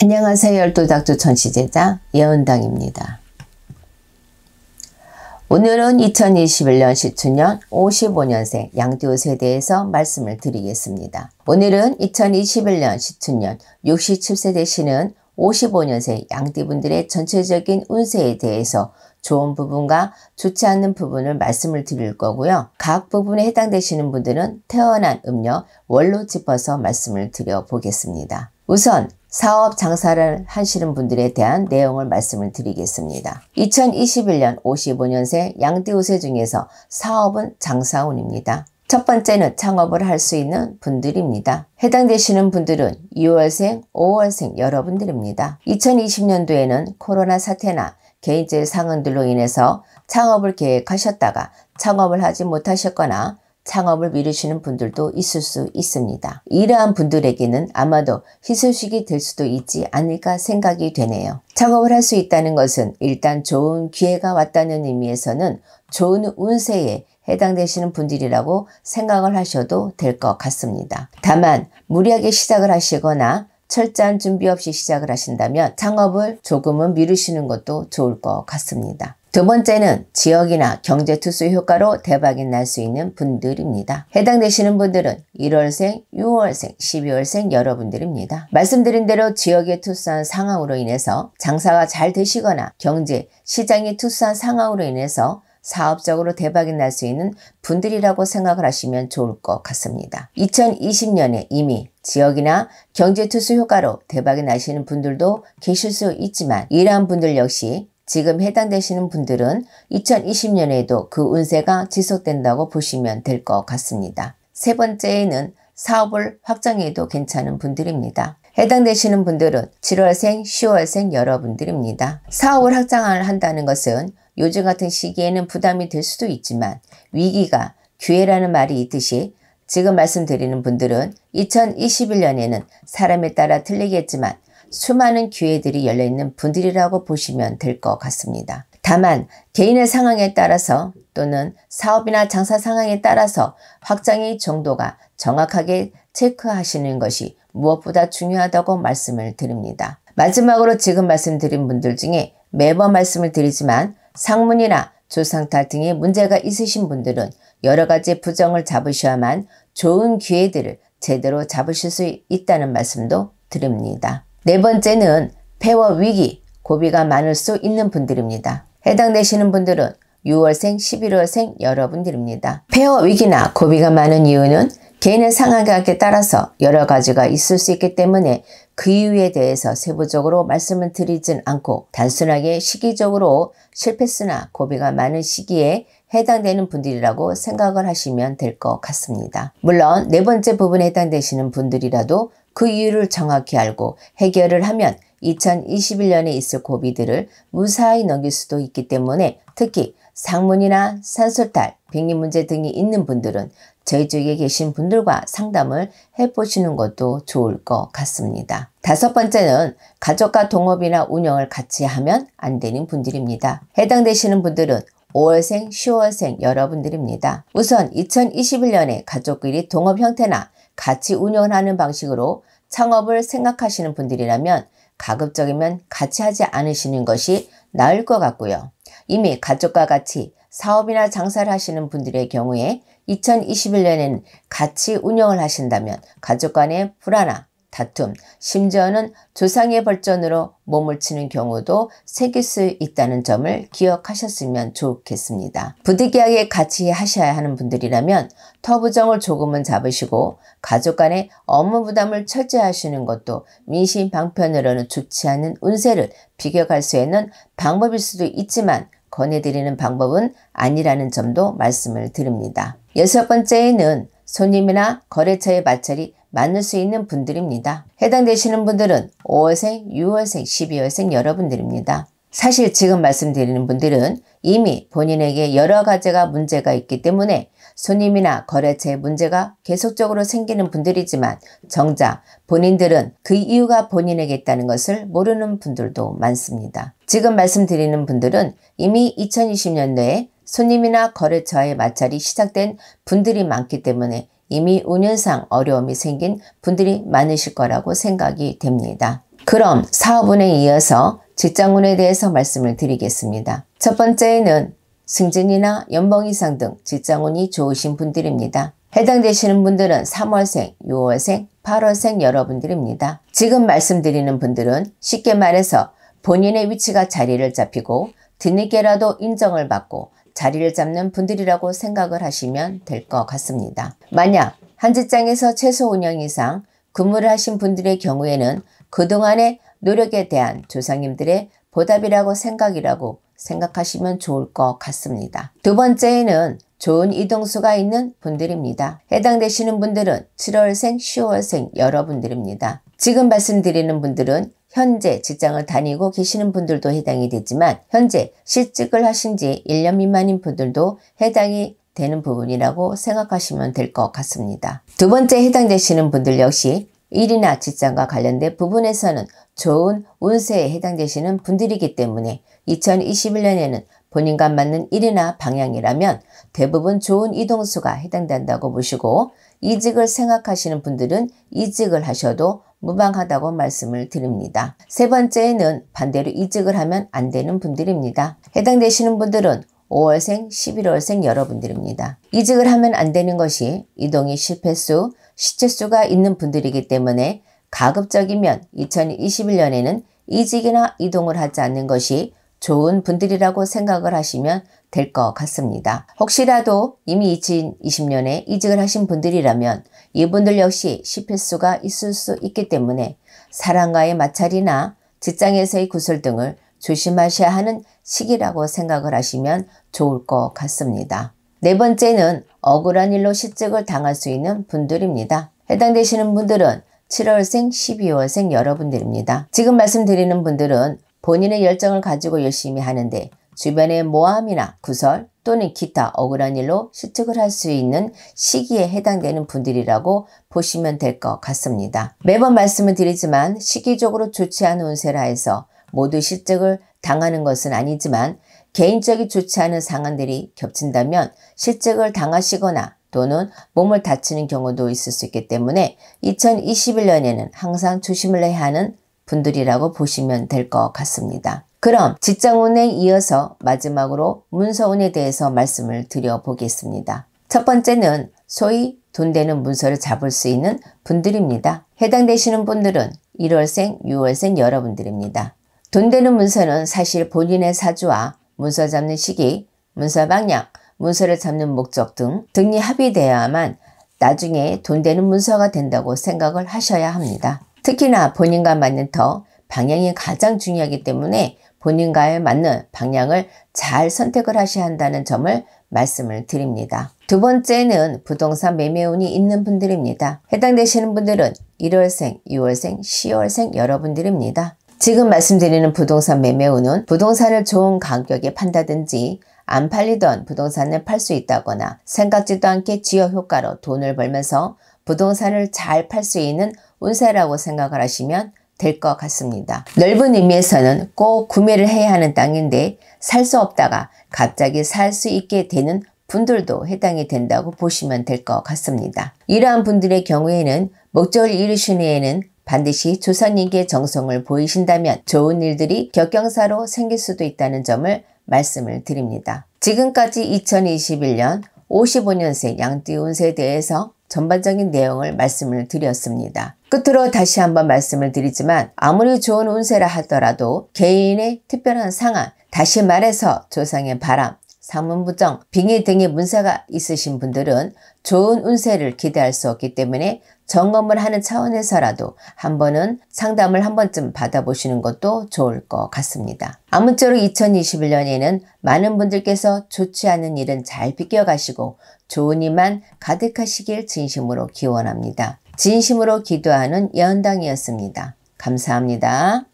안녕하세요. 열도닥조 천시제자 예은당입니다 오늘은 2021년 시추년 55년생 양띠오 세대에서 말씀을 드리겠습니다. 오늘은 2021년 시추년 67세 되시는 55년생 양띠분들의 전체적인 운세에 대해서 좋은 부분과 좋지 않는 부분을 말씀을 드릴 거고요. 각 부분에 해당되시는 분들은 태어난 음력 월로 짚어서 말씀을 드려보겠습니다. 우선 사업 장사를 하시는 분들에 대한 내용을 말씀을 드리겠습니다. 2021년 55년생 양띠우세 중에서 사업은 장사운입니다. 첫 번째는 창업을 할 수 있는 분들입니다. 해당되시는 분들은 2월생, 5월생 여러분들입니다. 2020년도에는 코로나 사태나 개인적 상황들로 인해서 창업을 계획하셨다가 창업을 하지 못하셨거나 창업을 미루시는 분들도 있을 수 있습니다. 이러한 분들에게는 아마도 희소식이 될 수도 있지 않을까 생각이 되네요. 창업을 할 수 있다는 것은 일단 좋은 기회가 왔다는 의미에서는 좋은 운세에 해당되시는 분들이라고 생각을 하셔도 될 것 같습니다. 다만 무리하게 시작을 하시거나 철저한 준비 없이 시작을 하신다면 창업을 조금은 미루시는 것도 좋을 것 같습니다. 두 번째는 지역이나 경제투수 효과로 대박이 날 수 있는 분들입니다. 해당되시는 분들은 1월생, 6월생, 12월생 여러분들입니다. 말씀드린 대로 지역에 투수한 상황으로 인해서 장사가 잘 되시거나 경제, 시장이 투수한 상황으로 인해서 사업적으로 대박이 날 수 있는 분들이라고 생각을 하시면 좋을 것 같습니다. 2020년에 이미 지역이나 경제투수 효과로 대박이 나시는 분들도 계실 수 있지만 이러한 분들 역시 지금 해당되시는 분들은 2020년에도 그 운세가 지속된다고 보시면 될 것 같습니다. 세 번째에는 사업을 확장해도 괜찮은 분들입니다. 해당되시는 분들은 7월생, 10월생 여러분들입니다. 사업을 확장을 한다는 것은 요즘 같은 시기에는 부담이 될 수도 있지만 위기가 기회라는 말이 있듯이 지금 말씀드리는 분들은 2021년에는 사람에 따라 틀리겠지만 수많은 기회들이 열려있는 분들이라고 보시면 될 것 같습니다. 다만 개인의 상황에 따라서 또는 사업이나 장사 상황에 따라서 확장의 정도가 정확하게 체크하시는 것이 무엇보다 중요하다고 말씀을 드립니다. 마지막으로 지금 말씀드린 분들 중에 매번 말씀을 드리지만 상문이나 조상탈 등의 문제가 있으신 분들은 여러 가지 부정을 잡으셔야만 좋은 기회들을 제대로 잡으실 수 있다는 말씀도 드립니다. 네 번째는 폐워 위기, 고비가 많을 수 있는 분들입니다. 해당되시는 분들은 6월생, 11월생 여러분들입니다. 폐허 위기나 고비가 많은 이유는 개인의 상황에 따라서 여러 가지가 있을 수 있기 때문에 그 이유에 대해서 세부적으로 말씀을 드리진 않고 단순하게 시기적으로 실패스나 고비가 많은 시기에 해당되는 분들이라고 생각을 하시면 될 것 같습니다. 물론 네 번째 부분에 해당되시는 분들이라도 그 이유를 정확히 알고 해결을 하면 2021년에 있을 고비들을 무사히 넘길 수도 있기 때문에 특히 상문이나 산술탈, 빙의 문제 등이 있는 분들은 저희 쪽에 계신 분들과 상담을 해보시는 것도 좋을 것 같습니다. 다섯 번째는 가족과 동업이나 운영을 같이 하면 안 되는 분들입니다. 해당되시는 분들은 5월생, 10월생 여러분들입니다. 우선 2021년에 가족끼리 동업 형태나 같이 운영하는 방식으로 창업을 생각하시는 분들이라면 가급적이면 같이 하지 않으시는 것이 나을 것 같고요. 이미 가족과 같이 사업이나 장사를 하시는 분들의 경우에 2021년에는 같이 운영을 하신다면 가족 간의 불안함, 다툼, 심지어는 조상의 벌전으로 몸을 치는 경우도 새길 수 있다는 점을 기억하셨으면 좋겠습니다. 부득이하게 같이 하셔야 하는 분들이라면 터부정을 조금은 잡으시고 가족 간의 업무 부담을 철저하시는 것도 민심 방편으로는 좋지 않은 운세를 비교할 수 있는 방법일 수도 있지만 권해드리는 방법은 아니라는 점도 말씀을 드립니다. 여섯 번째에는 손님이나 거래처의 마찰이 많을 수 있는 분들입니다. 해당되시는 분들은 5월생, 6월생, 12월생 여러분들입니다. 사실 지금 말씀드리는 분들은 이미 본인에게 여러 가지가 문제가 있기 때문에 손님이나 거래처의 문제가 계속적으로 생기는 분들이지만 정작 본인들은 그 이유가 본인에게 있다는 것을 모르는 분들도 많습니다. 지금 말씀드리는 분들은 이미 2020년도에 손님이나 거래처와의 마찰이 시작된 분들이 많기 때문에 이미 운영상 어려움이 생긴 분들이 많으실 거라고 생각이 됩니다. 그럼 사업운에 이어서 직장운에 대해서 말씀을 드리겠습니다. 첫 번째는 승진이나 연봉 이상 등 직장운이 좋으신 분들입니다. 해당되시는 분들은 3월생, 6월생, 8월생 여러분들입니다. 지금 말씀드리는 분들은 쉽게 말해서 본인의 위치가 자리를 잡히고 뒤늦게라도 인정을 받고 자리를 잡는 분들이라고 생각을 하시면 될 것 같습니다. 만약 한 직장에서 최소 5년 이상 근무를 하신 분들의 경우에는 그동안의 노력에 대한 조상님들의 보답이라고 생각이라고 생각하시면 좋을 것 같습니다. 두 번째에는 좋은 이동수가 있는 분들입니다. 해당되시는 분들은 7월생, 10월생 여러분들입니다. 지금 말씀드리는 분들은 현재 직장을 다니고 계시는 분들도 해당이 되지만 현재 실직을 하신 지 1년 미만인 분들도 해당이 되는 부분이라고 생각하시면 될 것 같습니다. 두 번째 해당되시는 분들 역시 일이나 직장과 관련된 부분에서는 좋은 운세에 해당되시는 분들이기 때문에 2021년에는 본인과 맞는 일이나 방향이라면 대부분 좋은 이동수가 해당된다고 보시고 이직을 생각하시는 분들은 이직을 하셔도 무방하다고 말씀을 드립니다. 세 번째는 반대로 이직을 하면 안 되는 분들입니다. 해당되시는 분들은 5월생, 11월생 여러분들입니다. 이직을 하면 안 되는 것이 이동이 실패수, 시체수가 있는 분들이기 때문에 가급적이면 2021년에는 이직이나 이동을 하지 않는 것이 좋은 분들이라고 생각을 하시면 될것 같습니다. 혹시라도 이미 2020년에 이직을 하신 분들이라면 이분들 역시 실패수가 있을 수 있기 때문에 사랑과의 마찰이나 직장에서의 구설 등을 조심하셔야 하는 시기라고 생각을 하시면 좋을 것 같습니다. 네 번째는 억울한 일로 실직을 당할 수 있는 분들입니다. 해당되시는 분들은 7월생, 12월생 여러분들입니다. 지금 말씀드리는 분들은 본인의 열정을 가지고 열심히 하는데 주변의 모함이나 구설 또는 기타 억울한 일로 실직을할 수 있는 시기에 해당되는 분들이라고 보시면 될 것 같습니다. 매번 말씀을 드리지만 시기적으로 좋지 않은 운세라 해서 모두 실직을 당하는 것은 아니지만 개인적이 좋지 않은 상황들이 겹친다면 실직을 당하시거나 또는 몸을 다치는 경우도 있을 수 있기 때문에 2021년에는 항상 조심을 해야 하는 분들이라고 보시면 될 것 같습니다. 그럼 직장운에 이어서 마지막으로 문서운에 대해서 말씀을 드려보겠습니다. 첫 번째는 소위 돈 되는 문서를 잡을 수 있는 분들입니다. 해당되시는 분들은 1월생, 6월생 여러분들입니다. 돈 되는 문서는 사실 본인의 사주와 문서 잡는 시기, 문서 방향, 문서를 잡는 목적 등 등이 합의되어야만 나중에 돈 되는 문서가 된다고 생각을 하셔야 합니다. 특히나 본인과 맞는 터, 방향이 가장 중요하기 때문에 본인과에 맞는 방향을 잘 선택을 하셔야 한다는 점을 말씀을 드립니다. 두 번째는 부동산 매매운이 있는 분들입니다. 해당되시는 분들은 1월생, 2월생 10월생 여러분들입니다. 지금 말씀드리는 부동산 매매운은 부동산을 좋은 가격에 판다든지 안 팔리던 부동산을 팔 수 있다거나 생각지도 않게 지역 효과로 돈을 벌면서 부동산을 잘 팔 수 있는 운세라고 생각을 하시면 될 것 같습니다. 넓은 의미에서는 꼭 구매를 해야 하는 땅인데 살 수 없다가 갑자기 살 수 있게 되는 분들도 해당이 된다고 보시면 될 것 같습니다. 이러한 분들의 경우에는 목적을 이루신 후에는 반드시 조선인계 정성을 보이신다면 좋은 일들이 격경사로 생길 수도 있다는 점을 말씀을 드립니다. 지금까지 2021년 55년생 양띠 운세에 대해서 전반적인 내용을 말씀을 드렸습니다. 끝으로 다시 한번 말씀을 드리지만 아무리 좋은 운세라 하더라도 개인의 특별한 상황, 다시 말해서 조상의 바람, 사문부정 빙의 등의 문사가 있으신 분들은 좋은 운세를 기대할 수 없기 때문에 점검을 하는 차원에서라도 한 번은 상담을 한 번쯤 받아보시는 것도 좋을 것 같습니다. 아무쪼록 2021년에는 많은 분들께서 좋지 않은 일은 잘 비껴가시고 좋은 일만 가득하시길 진심으로 기원합니다. 진심으로 기도하는 연당이었습니다 감사합니다.